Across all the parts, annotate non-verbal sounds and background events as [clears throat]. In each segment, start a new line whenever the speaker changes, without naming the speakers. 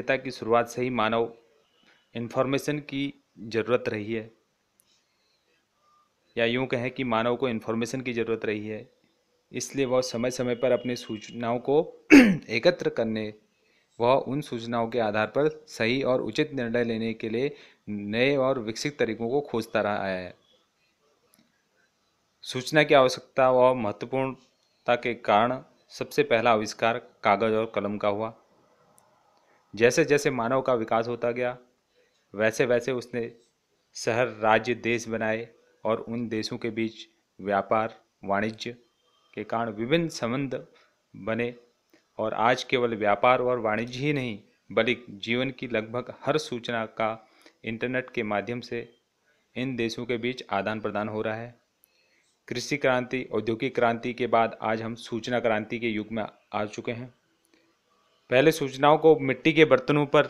सभ्यता की शुरुआत से ही मानव इन्फॉर्मेशन की ज़रूरत रही है या यूं कहें कि मानव को इन्फॉर्मेशन की ज़रूरत रही है इसलिए वह समय समय पर अपनी सूचनाओं को [clears throat] एकत्र करने वह उन सूचनाओं के आधार पर सही और उचित निर्णय लेने के लिए नए और विकसित तरीकों को खोजता रहा आया है सूचना की आवश्यकता व महत्वपूर्णता के कारण सबसे पहला आविष्कार कागज़ और कलम का हुआ जैसे जैसे मानव का विकास होता गया वैसे वैसे उसने शहर राज्य देश बनाए और उन देशों के बीच व्यापार वाणिज्य के कारण विभिन्न संबंध बने और आज केवल व्यापार और वाणिज्य ही नहीं बल्कि जीवन की लगभग हर सूचना का इंटरनेट के माध्यम से इन देशों के बीच आदान प्रदान हो रहा है कृषि क्रांति औद्योगिक क्रांति के बाद आज हम सूचना क्रांति के युग में आ चुके हैं पहले सूचनाओं को मिट्टी के बर्तनों पर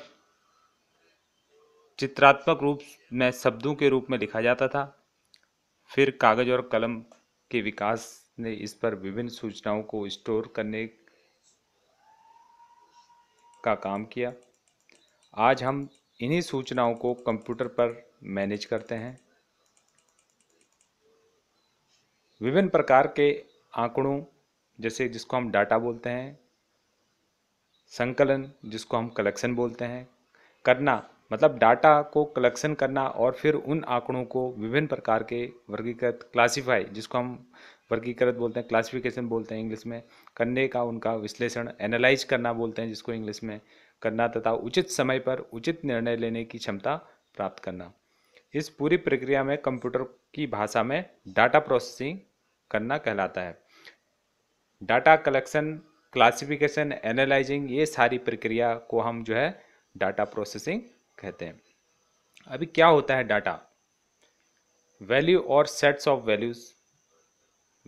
चित्रात्मक रूप में शब्दों के रूप में लिखा जाता था फिर कागज और कलम के विकास ने इस पर विभिन्न सूचनाओं को स्टोर करने का काम किया आज हम इन्हीं सूचनाओं को कंप्यूटर पर मैनेज करते हैं विभिन्न प्रकार के आंकड़ों जैसे जिसको हम डाटा बोलते हैं संकलन जिसको हम कलेक्शन बोलते हैं करना मतलब डाटा को कलेक्शन करना और फिर उन आंकड़ों को विभिन्न प्रकार के वर्गीकृत क्लासिफाई जिसको हम वर्गीकृत बोलते हैं क्लासिफिकेशन बोलते हैं इंग्लिश में करने का उनका विश्लेषण एनालाइज करना बोलते हैं जिसको इंग्लिश में करना तथा उचित समय पर उचित निर्णय लेने की क्षमता प्राप्त करना इस पूरी प्रक्रिया में कंप्यूटर की भाषा में डाटा प्रोसेसिंग करना कहलाता है डाटा कलेक्शन क्लासिफिकेशन एनालाइजिंग ये सारी प्रक्रिया को हम जो है डाटा प्रोसेसिंग कहते हैं अभी क्या होता है डाटा वैल्यू और सेट्स ऑफ वैल्यूज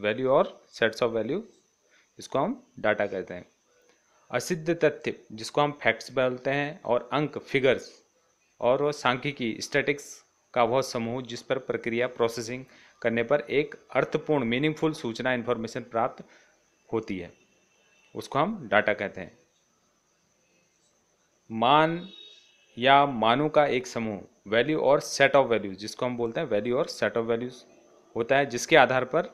वैल्यू और सेट्स ऑफ वैल्यू इसको हम डाटा कहते हैं असिद्ध तथ्य जिसको हम फैक्ट्स बोलते हैं और अंक फिगर्स और वो सांख्यिकी स्टैटिक्स का वह समूह जिस पर प्रक्रिया प्रोसेसिंग करने पर एक अर्थपूर्ण मीनिंगफुल सूचना इन्फॉर्मेशन प्राप्त होती है उसको हम डाटा कहते हैं मान या मानों का एक समूह वैल्यू और सेट ऑफ वैल्यूज जिसको हम बोलते हैं वैल्यू और सेट ऑफ वैल्यूज होता है जिसके आधार पर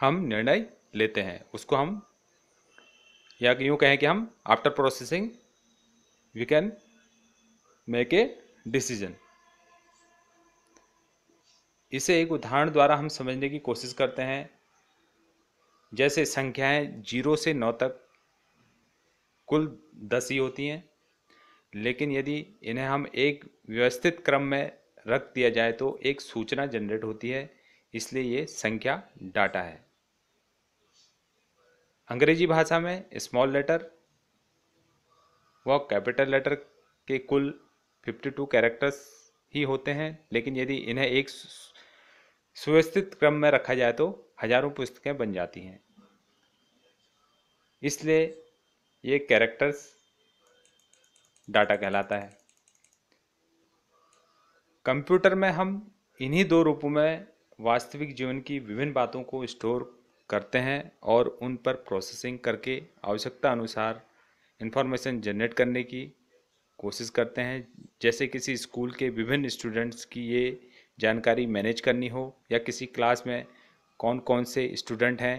हम निर्णय लेते हैं उसको हम या यूँ कहें कि हम after processing we can make a decision इसे एक उदाहरण द्वारा हम समझने की कोशिश करते हैं जैसे संख्याएं जीरो से नौ तक कुल दस ही होती हैं लेकिन यदि इन्हें हम एक व्यवस्थित क्रम में रख दिया जाए तो एक सूचना जनरेट होती है इसलिए ये संख्या डाटा है अंग्रेजी भाषा में स्मॉल लेटर व कैपिटल लेटर के कुल 52 कैरेक्टर्स ही होते हैं लेकिन यदि इन्हें एक सुव्यवस्थित क्रम में रखा जाए तो हजारों पुस्तकें बन जाती हैं इसलिए ये कैरेक्टर्स डाटा कहलाता है कंप्यूटर में हम इन्हीं दो रूपों में वास्तविक जीवन की विभिन्न बातों को स्टोर करते हैं और उन पर प्रोसेसिंग करके आवश्यकता अनुसार इन्फॉर्मेशन जनरेट करने की कोशिश करते हैं जैसे किसी स्कूल के विभिन्न स्टूडेंट्स की ये जानकारी मैनेज करनी हो या किसी क्लास में कौन कौन से स्टूडेंट हैं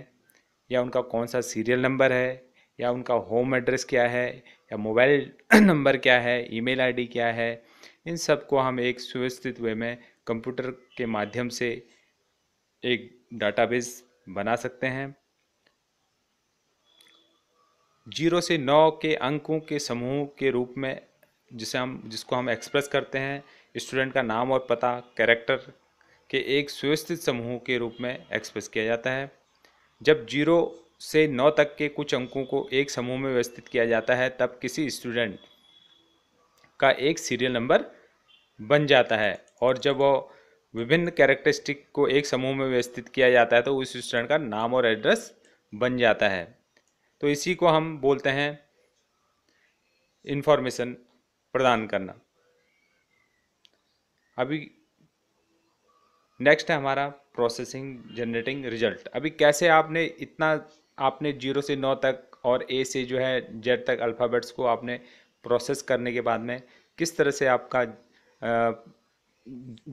या उनका कौन सा सीरियल नंबर है या उनका होम एड्रेस क्या है या मोबाइल [clears throat] नंबर क्या है ईमेल आईडी क्या है इन सब को हम एक सुव्यवस्थित वे में कंप्यूटर के माध्यम से एक डाटाबेस बना सकते हैं जीरो से नौ के अंकों के समूह के रूप में जिसे हम जिसको हम एक्सप्रेस करते हैं स्टूडेंट का नाम और पता कैरेक्टर के एक सुव्यवस्थित समूह के रूप में एक्सप्रेस किया जाता है जब जीरो से नौ तक के कुछ अंकों को एक समूह में व्यवस्थित किया जाता है तब किसी स्टूडेंट का एक सीरियल नंबर बन जाता है और जब वह विभिन्न कैरेक्टरिस्टिक को एक समूह में व्यवस्थित किया जाता है तो उस स्टूडेंट का नाम और एड्रेस बन जाता है तो इसी को हम बोलते हैं इन्फॉर्मेशन प्रदान करना अभी नेक्स्ट है हमारा प्रोसेसिंग जनरेटिंग रिजल्ट अभी कैसे आपने इतना आपने जीरो से नौ तक और ए से जो है जेड तक अल्फ़ाबेट्स को आपने प्रोसेस करने के बाद में किस तरह से आपका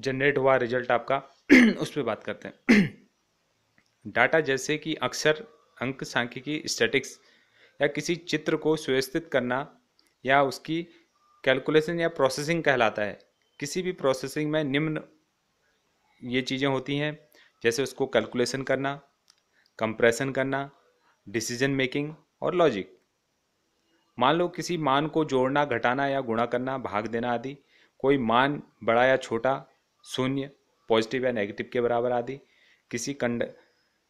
जनरेट हुआ रिजल्ट आपका [clears throat] उस पर बात करते हैं डाटा [clears throat] जैसे कि अक्सर अंक सांख्यिकी स्टैटिक्स या किसी चित्र को सुव्यवस्थित करना या उसकी कैलकुलेशन या प्रोसेसिंग कहलाता है किसी भी प्रोसेसिंग में निम्न ये चीज़ें होती हैं जैसे उसको कैलकुलेशन करना कंप्रेशन करना डिसीजन मेकिंग और लॉजिक मान लो किसी मान को जोड़ना घटाना या गुणा करना भाग देना आदि कोई मान बड़ा या छोटा शून्य पॉजिटिव या नेगेटिव के बराबर आदि किसी कंड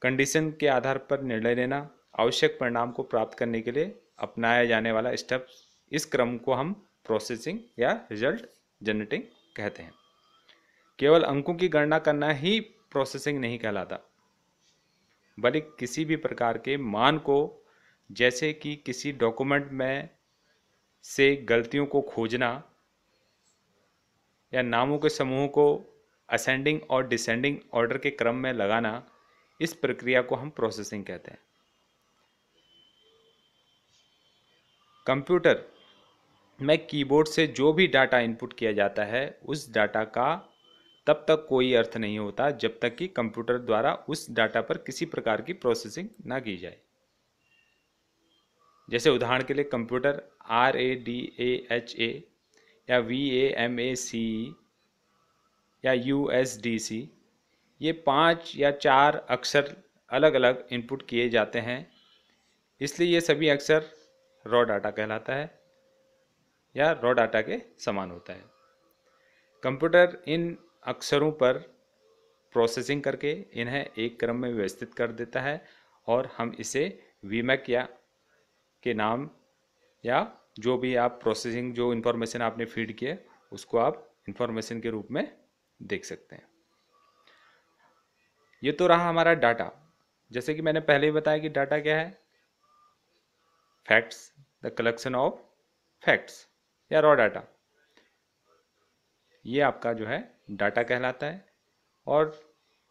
कंडीशन के आधार पर निर्णय लेना आवश्यक परिणाम को प्राप्त करने के लिए अपनाया जाने वाला स्टेप इस क्रम को हम प्रोसेसिंग या रिजल्ट जनरेटिंग कहते हैं केवल अंकों की गणना करना ही प्रोसेसिंग नहीं कहलाता बल्कि किसी भी प्रकार के मान को जैसे कि किसी डॉक्यूमेंट में से गलतियों को खोजना या नामों के समूह को असेंडिंग और डिसेंडिंग ऑर्डर के क्रम में लगाना इस प्रक्रिया को हम प्रोसेसिंग कहते हैं कंप्यूटर में कीबोर्ड से जो भी डाटा इनपुट किया जाता है उस डाटा का तब तक कोई अर्थ नहीं होता जब तक कि कंप्यूटर द्वारा उस डाटा पर किसी प्रकार की प्रोसेसिंग ना की जाए जैसे उदाहरण के लिए computer R A D A H A या वी ए एम ए सी या यू एस डी सी ये पाँच या चार अक्षर अलग अलग इनपुट किए जाते हैं इसलिए ये सभी अक्सर रॉ डाटा कहलाता है या रॉ डाटा के समान होता है कंप्यूटर इन अक्षरों पर प्रोसेसिंग करके इन्हें एक क्रम में व्यवस्थित कर देता है और हम इसे वीमैक या के नाम या जो भी आप प्रोसेसिंग जो इन्फॉर्मेशन आपने फीड किया उसको आप इन्फॉर्मेशन के रूप में देख सकते हैं ये तो रहा हमारा डाटा जैसे कि मैंने पहले ही बताया कि डाटा क्या है facts the collection of facts या रॉ डाटा ये आपका जो है डाटा कहलाता है और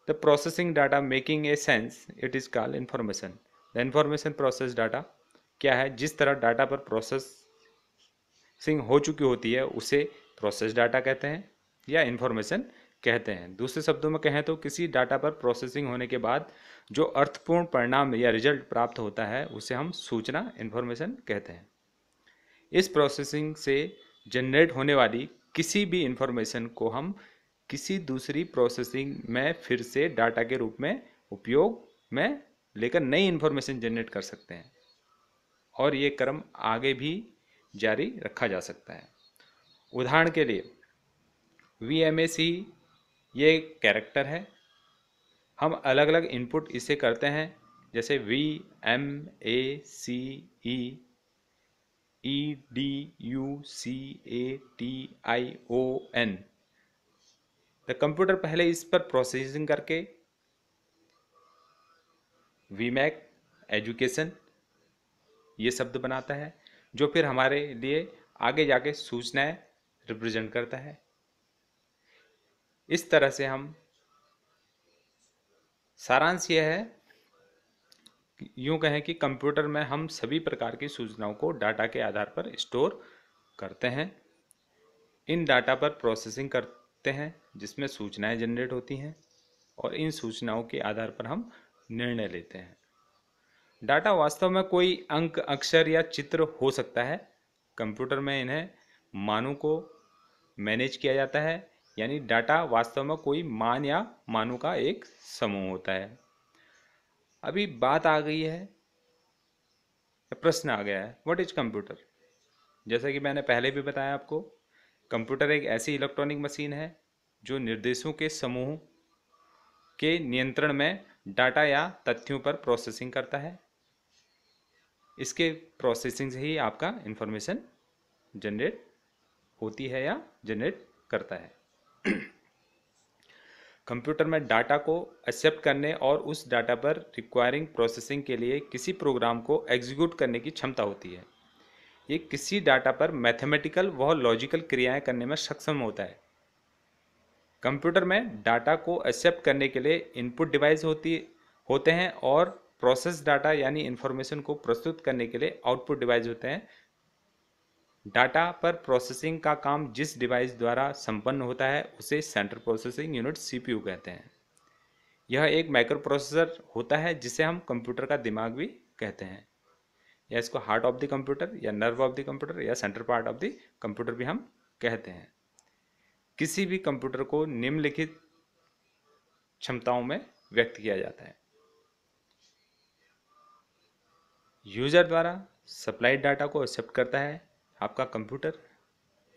the processing data making a sense it is call information the information process data क्या है जिस तरह डाटा पर प्रोसेसिंग हो चुकी होती है उसे प्रोसेस डाटा कहते हैं या इन्फॉर्मेशन कहते हैं दूसरे शब्दों में कहें तो किसी डाटा पर प्रोसेसिंग होने के बाद जो अर्थपूर्ण परिणाम या रिजल्ट प्राप्त होता है उसे हम सूचना इन्फॉर्मेशन कहते हैं इस प्रोसेसिंग से जनरेट होने वाली किसी भी इन्फॉर्मेशन को हम किसी दूसरी प्रोसेसिंग में फिर से डाटा के रूप में उपयोग में लेकर नई इन्फॉर्मेशन जनरेट कर सकते हैं और ये क्रम आगे भी जारी रखा जा सकता है उदाहरण के लिए वी एम ए सी ये कैरेक्टर है हम अलग अलग इनपुट इसे करते हैं जैसे V M A C E E D U C A T I O N the computer पहले इस पर प्रोसेसिंग करके वीमैक एजुकेशन ये शब्द बनाता है जो फिर हमारे लिए आगे जाके सूचनाएं रिप्रेजेंट करता है इस तरह से हम सारांश यह है यूं कहें कि कंप्यूटर में हम सभी प्रकार की सूचनाओं को डाटा के आधार पर स्टोर करते हैं इन डाटा पर प्रोसेसिंग कर सकते हैं जिसमें सूचनाएं जनरेट होती हैं और इन सूचनाओं के आधार पर हम निर्णय लेते हैं डाटा वास्तव में कोई अंक अक्षर या चित्र हो सकता है कंप्यूटर में इन्हें मानों को मैनेज किया जाता है यानी डाटा वास्तव में कोई मान या मानों का एक समूह होता है अभी बात आ गई है प्रश्न आ गया है व्हाट इज कंप्यूटर जैसा कि मैंने पहले भी बताया आपको कंप्यूटर एक ऐसी इलेक्ट्रॉनिक मशीन है जो निर्देशों के समूह के नियंत्रण में डाटा या तथ्यों पर प्रोसेसिंग करता है इसके प्रोसेसिंग से ही आपका इन्फॉर्मेशन जनरेट होती है या जनरेट करता है कंप्यूटर में डाटा को एक्सेप्ट करने और उस डाटा पर रिक्वायरिंग प्रोसेसिंग के लिए किसी प्रोग्राम को एग्जीक्यूट करने की क्षमता होती है ये किसी डाटा पर मैथमेटिकल व लॉजिकल क्रियाएं करने में सक्षम होता है कंप्यूटर में डाटा को एक्सेप्ट करने के लिए इनपुट डिवाइस होती होते हैं और प्रोसेस डाटा यानी इन्फॉर्मेशन को प्रस्तुत करने के लिए आउटपुट डिवाइस होते हैं डाटा पर प्रोसेसिंग का काम जिस डिवाइस द्वारा संपन्न होता है उसे सेंट्रल प्रोसेसिंग यूनिट सी कहते हैं यह एक माइक्रो प्रोसेसर होता है जिसे हम कंप्यूटर का दिमाग भी कहते हैं या इसको हार्ट ऑफ द कंप्यूटर या नर्व ऑफ द कंप्यूटर या center part of the computer भी हम कहते हैं किसी भी कंप्यूटर को निम्नलिखित क्षमताओं में व्यक्त किया जाता है यूजर द्वारा सप्लाइड डाटा को एक्सेप्ट करता है आपका कंप्यूटर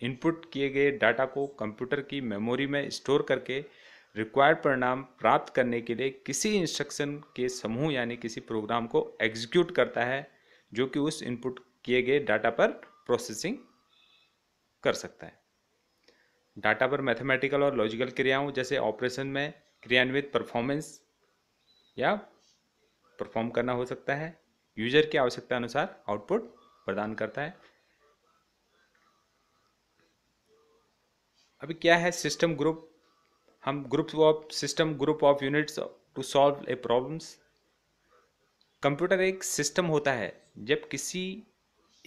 इनपुट किए गए डाटा को कंप्यूटर की मेमोरी में स्टोर करके रिक्वायर्ड परिणाम प्राप्त करने के लिए किसी इंस्ट्रक्शन के समूह यानी किसी प्रोग्राम को एग्जीक्यूट करता है जो कि उस इनपुट किए गए डाटा पर प्रोसेसिंग कर सकता है डाटा पर मैथमेटिकल और लॉजिकल क्रियाओं जैसे ऑपरेशन में क्रियान्वित परफॉर्मेंस या परफॉर्म करना हो सकता है यूजर की आवश्यकता अनुसार आउटपुट प्रदान करता है अभी क्या है सिस्टम ग्रुप हम groups of system group of units to solve a problems computer एक सिस्टम होता है जब किसी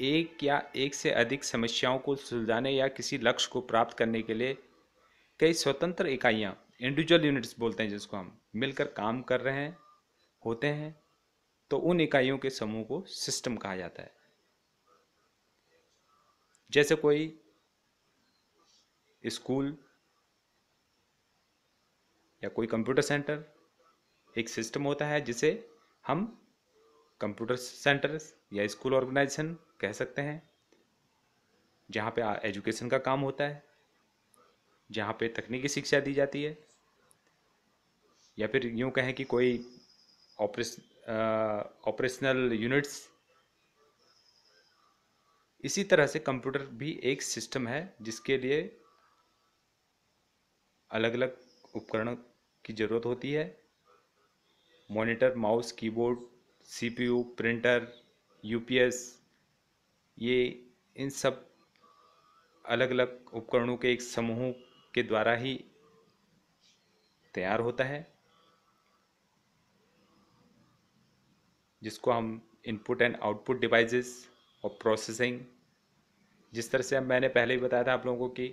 एक या एक से अधिक समस्याओं को सुलझाने या किसी लक्ष्य को प्राप्त करने के लिए कई स्वतंत्र इकाइयाँ इंडिविजुअल यूनिट्स बोलते हैं जिसको हम मिलकर काम कर रहे हैं होते हैं तो उन इकाइयों के समूह को सिस्टम कहा जाता है जैसे कोई स्कूल या कोई कंप्यूटर सेंटर एक सिस्टम होता है जिसे हम कंप्यूटर सेंटर्स या स्कूल ऑर्गेनाइजेशन कह सकते हैं जहाँ पे एजुकेशन का काम होता है जहाँ पे तकनीकी शिक्षा दी जाती है या फिर यूँ कहें कि कोई ऑपरेस ऑपरेशनल यूनिट्स इसी तरह से कंप्यूटर भी एक सिस्टम है जिसके लिए अलग अलग उपकरण की ज़रूरत होती है monitor mouse keyboard CPU printer UPS ये इन सब अलग अलग उपकरणों के एक समूह के द्वारा ही तैयार होता है जिसको हम इनपुट एंड आउटपुट डिवाइसेस और प्रोसेसिंग जिस तरह से अब मैंने पहले ही बताया था आप लोगों को कि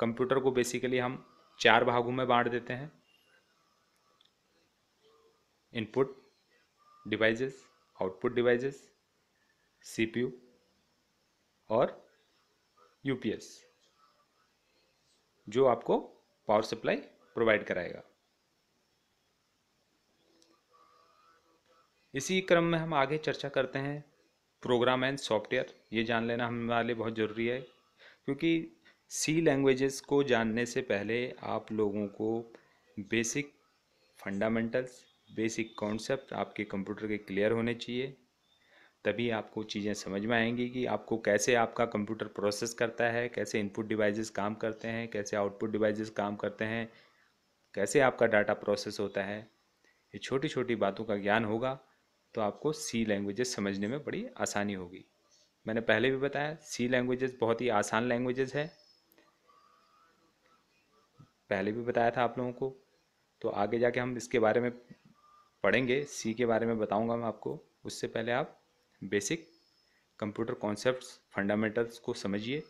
कंप्यूटर को बेसिकली हम चार भागों में बांट देते हैं input devices output devices CPU और यूपीएस जो आपको पावर सप्लाई प्रोवाइड कराएगा इसी क्रम में हम आगे चर्चा करते हैं प्रोग्राम एंड सॉफ्टवेयर ये जान लेना हमारे लिए बहुत ज़रूरी है क्योंकि सी लैंग्वेजेस को जानने से पहले आप लोगों को बेसिक फंडामेंटल्स बेसिक कॉन्सेप्ट आपके कंप्यूटर के क्लियर होने चाहिए तभी आपको चीज़ें समझ में आएंगी कि आपको कैसे आपका कंप्यूटर प्रोसेस करता है कैसे इनपुट डिवाइसेस काम करते हैं कैसे आउटपुट डिवाइसेस काम करते हैं कैसे आपका डाटा प्रोसेस होता है ये छोटी छोटी बातों का ज्ञान होगा तो आपको सी लैंग्वेजेस समझने में बड़ी आसानी होगी मैंने पहले भी बताया सी लैंग्वेजेस बहुत ही आसान लैंग्वेजेस है पहले भी बताया था आप लोगों को तो आगे जाके हम इसके बारे में पढ़ेंगे सी के बारे में बताऊंगा मैं आपको उससे पहले आप बेसिक कंप्यूटर कॉन्सेप्ट्स फंडामेंटल्स को समझिए